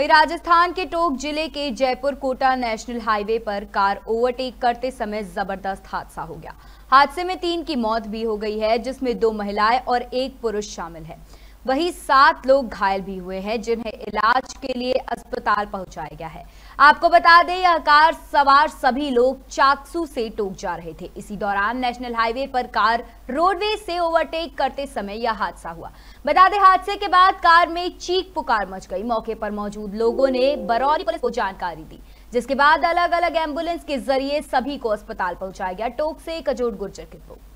वही राजस्थान के टोक जिले के जयपुर कोटा नेशनल हाईवे पर कार ओवरटेक करते समय जबरदस्त हादसा हो गया हादसे में तीन की मौत भी हो गई है जिसमें दो महिलाएं और एक पुरुष शामिल है वहीं सात लोग घायल भी हुए हैं जिन्हें इलाज के लिए अस्पताल पहुंचाया गया है आपको बता दें यह कार सवार सभी लोग चाकसू से टोक जा रहे थे इसी दौरान नेशनल हाईवे पर कार रोडवे से ओवरटेक करते समय यह हादसा हुआ बता दें हादसे के बाद कार में चीख पुकार मच गई मौके पर मौजूद लोगों ने बरौली पुलिस को जानकारी दी जिसके बाद अलग अलग एम्बुलेंस के जरिए सभी को अस्पताल पहुंचाया गया टोक से कजोट गुर्जर की रिपोर्ट